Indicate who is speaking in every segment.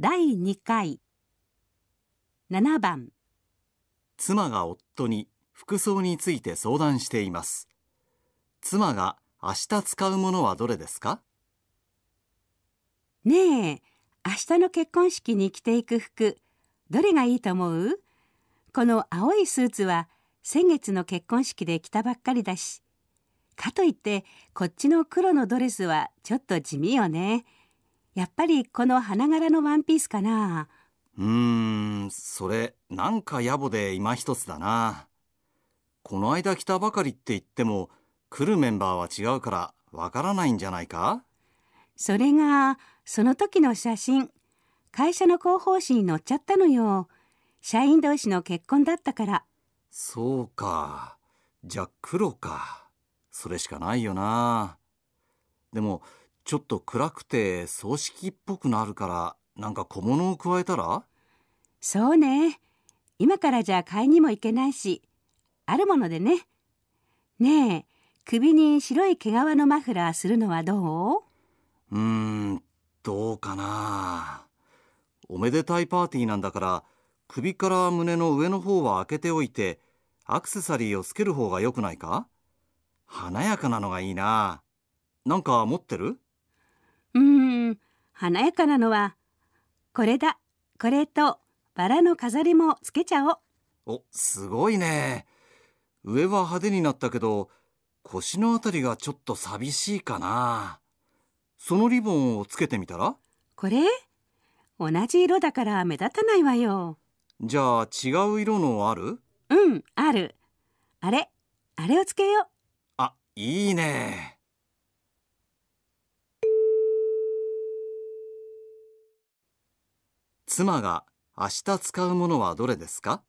Speaker 1: 第2回7番
Speaker 2: 妻が夫に服
Speaker 1: 装につい
Speaker 2: て相談しています妻が明日使うものはどれですか
Speaker 1: ねえ明日の結婚式に着ていく服どれがいいと思うこの青いスーツは先月の結婚式で着たばっかりだしかといってこっちの黒のドレスはちょっと地味よね。やっぱりこの花柄のワンピースかな
Speaker 2: うーんそれなんか野暮で今一つだなこの間来たばかりって言っても来るメンバーは違うからわからないんじゃないか
Speaker 1: それがその時の写真会社の広報誌に載っちゃったのよ社員同士の結婚だったから
Speaker 2: そうかじゃあ黒かそれしかないよなでも
Speaker 1: ちょっと暗くて葬式っぽくなるから、なんか小物を加えたらそうね。今からじゃ買いにも行けないし、あるものでね。ねえ、首に白い毛皮のマフラーするのはどう
Speaker 2: うーん、どうかな。おめでたいパーティーなんだから、首から胸の上の方は開けておいて、アクセサリーをつける方が良くないか華やかなのがいいな。なんか持ってる
Speaker 1: うーん華やかなのはこれだこれとバラの飾りもつけちゃおう
Speaker 2: おすごいね上は派手になったけど腰のあたりがちょっと寂しいかなそのリボンをつけてみたら
Speaker 1: これ同じ色だから目立たないわよ
Speaker 2: じゃあ違う色のある
Speaker 1: うんあるあれあれをつけよう
Speaker 2: あいいね妻が明日使うものはどれですか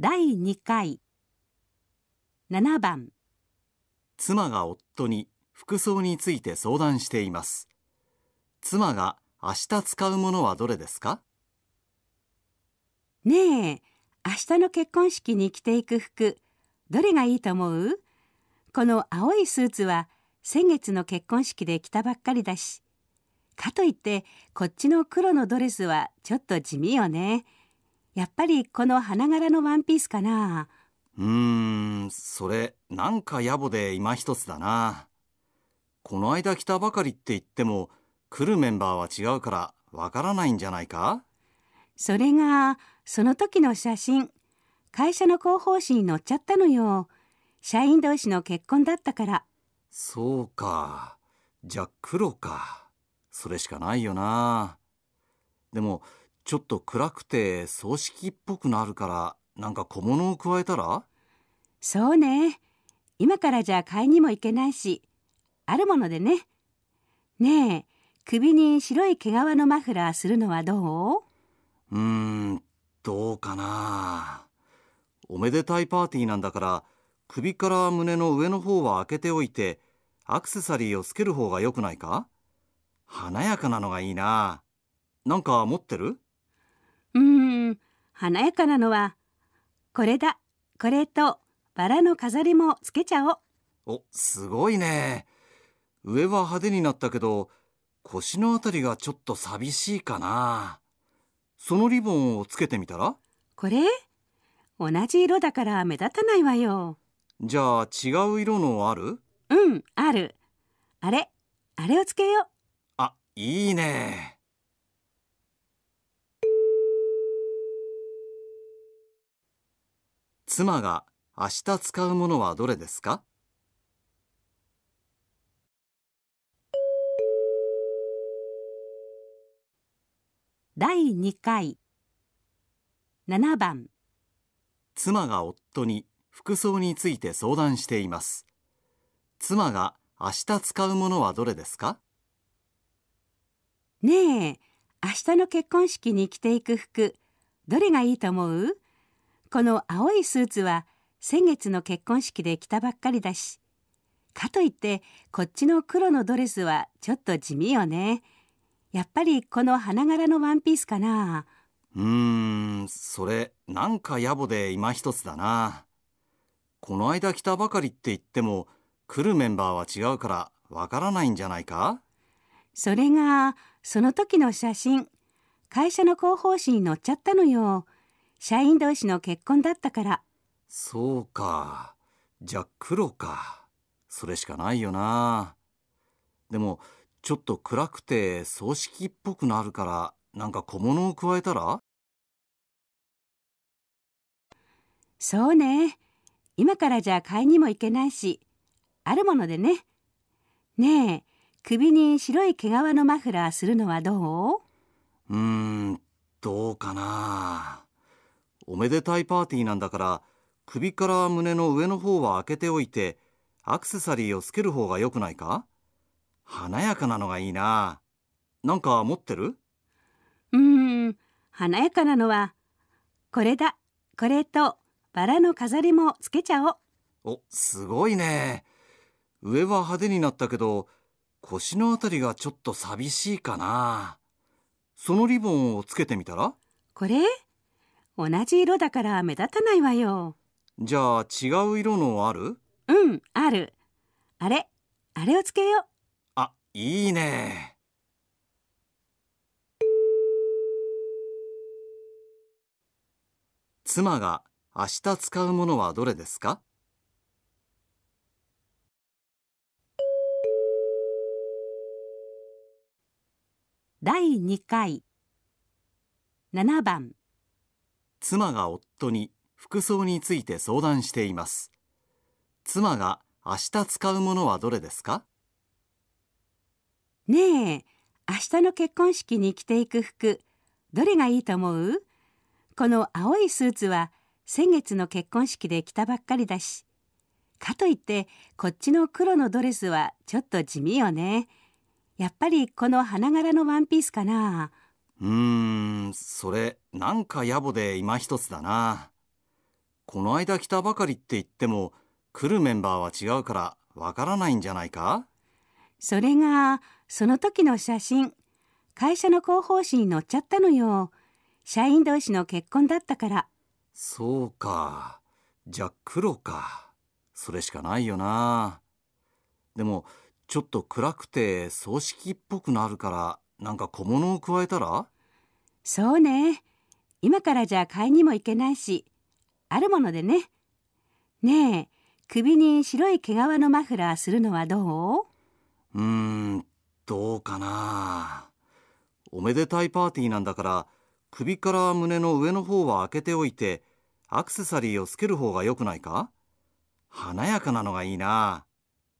Speaker 1: 第2回7番
Speaker 2: 妻が夫に服装について相談しています妻が明日使うものはどれですか
Speaker 1: ねえ明日の結婚式に着ていく服どれがいいと思うこの青いスーツは先月の結婚式で着たばっかりだしかといってこっちの黒のドレスはちょっと地味よね。やっぱりこの花柄のワンピースかな
Speaker 2: うーんそれなんか野暮で今一つだなこの間来たばかりって言っても来るメンバーは違うからわからないんじゃないか
Speaker 1: それがその時の写真会社の広報誌に載っちゃったのよ社員同士の結婚だったから
Speaker 2: そうかじゃあ黒かそれしかないよなでもちょ
Speaker 1: っと暗くて葬式っぽくなるからなんか小物を加えたらそうね今からじゃ買いにも行けないしあるものでねねえ首に白い毛皮のマフラーするのはど
Speaker 2: ううーんどうかなおめでたいパーティーなんだから首から胸の上の方は開けておいてアクセサリーをつける方が良くないか華やかなのがいいななんか持ってる
Speaker 1: うーん、華やかなのは、これだ、これと、バラの飾りもつけちゃおう。
Speaker 2: お、すごいね。上は派手になったけど、腰のあたりがちょっと寂しいかな。そのリボンをつけてみたら
Speaker 1: これ同じ色だから目立たないわよ。
Speaker 2: じゃあ違う色のある
Speaker 1: うん、ある。あれ、あれをつけよう。
Speaker 2: あ、いいね。妻が明日使うものはどれですか
Speaker 1: 第2回7番
Speaker 2: 妻が夫に服装について相談しています妻が明日使うものはどれですか
Speaker 1: ねえ明日の結婚式に着ていく服どれがいいと思うこの青いスーツは先月の結婚式で着たばっかりだしかといってこっちの黒のドレスはちょっと地味よねやっぱりこの花柄のワンピースかな
Speaker 2: うーんそれなんか野暮で今一つだなこの間来たばかりって言っても来るメンバーは違うからわからないんじゃな
Speaker 1: いかそれがその時の写真会社の広報誌に載っちゃったのよ社員同士の結婚だったから
Speaker 2: そうかじゃあ黒かそれしかないよなでもちょっと暗くて葬式っぽくなるからなんか小物を加えた
Speaker 1: らそうね今からじゃ買いにも行けないしあるものでねねえ首に白い毛皮のマフラーするのはどう
Speaker 2: うーんどうかなおめでたいパーティーなんだから首から胸の上の方は開けておいてアクセサリーをつける方がよくないか華やかなのがいいななんか持ってる
Speaker 1: うん華やかなのはこれだこれとバラの飾りもつけちゃおう
Speaker 2: おすごいね上は派手になったけど腰のあたりがちょっと寂しいかなそのリボンをつけてみたら
Speaker 1: これ同じ色だから目立たないわよ。
Speaker 2: じゃあ違う色のある
Speaker 1: うん、ある。あれ、あれをつけよう。
Speaker 2: あ、いいね。妻が明日使うものはどれですか
Speaker 1: 第2回7番
Speaker 2: 妻が夫に服装について相談しています妻が明日使うものはどれですか
Speaker 1: ねえ明日の結婚式に着ていく服どれがいいと思うこの青いスーツは先月の結婚式で着たばっかりだしかといってこっちの黒のドレスはちょっと地味よねやっぱりこの花柄のワンピースかな
Speaker 2: うーん、それ、なんか野暮で今一つだな。この間来たばかりって言っても、来るメンバーは違うから、わからないんじゃないか
Speaker 1: それが、その時の写真、会社の広報誌に載っちゃったのよ。社員同士の結婚だったから。
Speaker 2: そうか。じゃあ黒か。それしかないよな。でも、ちょっと暗くて葬式っぽくなるからなんか小物を加えたら
Speaker 1: そうね。今からじゃ買いにも行けないし、あるものでね。ねえ、首に白い毛皮のマフラーするのはどう
Speaker 2: うーん、どうかな。おめでたいパーティーなんだから、首から胸の上の方は開けておいて、アクセサリーをつける方が良くないか華やかなのがいいな。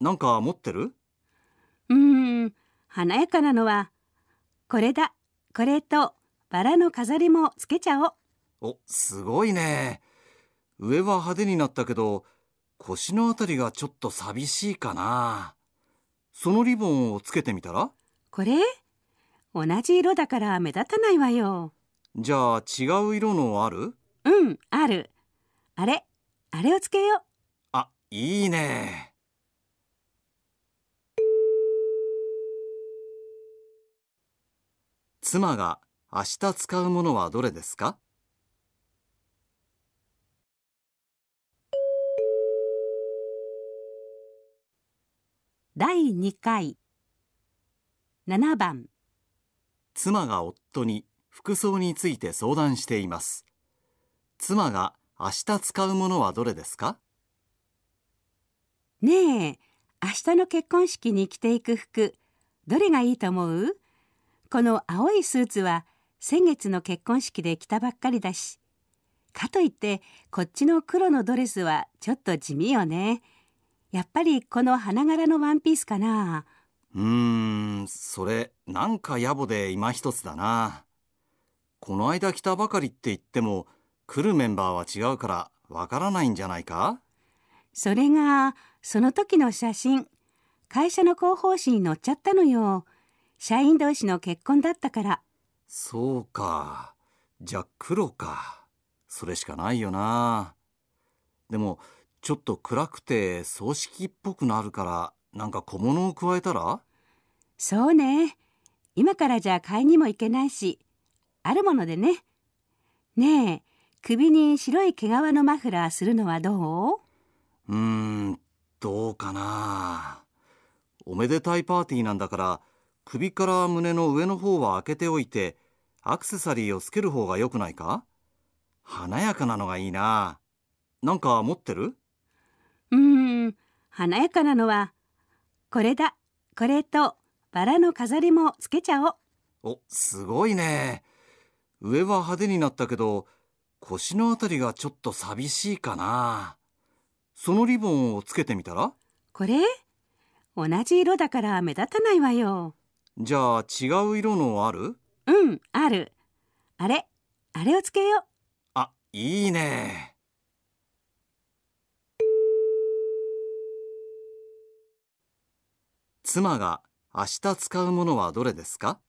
Speaker 2: なんか持ってる
Speaker 1: うーん、華やかなのはこれだこれとバラの飾りもつけちゃおう
Speaker 2: おすごいね上は派手になったけど腰のあたりがちょっと寂しいかなそのリボンをつけてみたら
Speaker 1: これ同じ色だから目立たないわよ
Speaker 2: じゃあ違う色のある
Speaker 1: うんあるあれあれをつけよう
Speaker 2: あいいね妻が明日使うものはどれですか
Speaker 1: 第二回七番
Speaker 2: 妻が夫に服装について相談しています妻が明日使うものはどれですか
Speaker 1: ねえ明日の結婚式に着ていく服どれがいいと思うこの青いスーツは先月の結婚式で着たばっかりだしかといってこっちの黒のドレスはちょっと地味よねやっぱりこの花柄のワンピースかな
Speaker 2: うーんそれなんか野暮で今一つだなこの間来たばかりって言っても来るメンバーは違うからわからないんじゃないか
Speaker 1: それがその時の写真会社の広報誌に載っちゃったのよ社員同士の結婚だったから
Speaker 2: そうかじゃあ黒かそれしかないよなでもち
Speaker 1: ょっと暗くて葬式っぽくなるからなんか小物を加えたらそうね今からじゃ買いにも行けないしあるものでねねえ首に白い毛皮のマフラーするのはどう
Speaker 2: うーんどうかなおめでたいパーティーなんだから首から胸の上の方は開けておいてアクセサリーをつける方が良くないか華やかなのがいいな。なんか持ってる
Speaker 1: うーん、華やかなのはこれだ。これとバラの飾りもつけちゃおう。
Speaker 2: お、すごいね。上は派手になったけど腰のあたりがちょっと寂しいかな。そのリボンをつけてみたら
Speaker 1: これ同じ色だから目立たないわよ。
Speaker 2: じゃあ違う色のある
Speaker 1: うん、ある。あれ、あれをつけよう。
Speaker 2: あ、いいね。妻が明日使うものはどれですか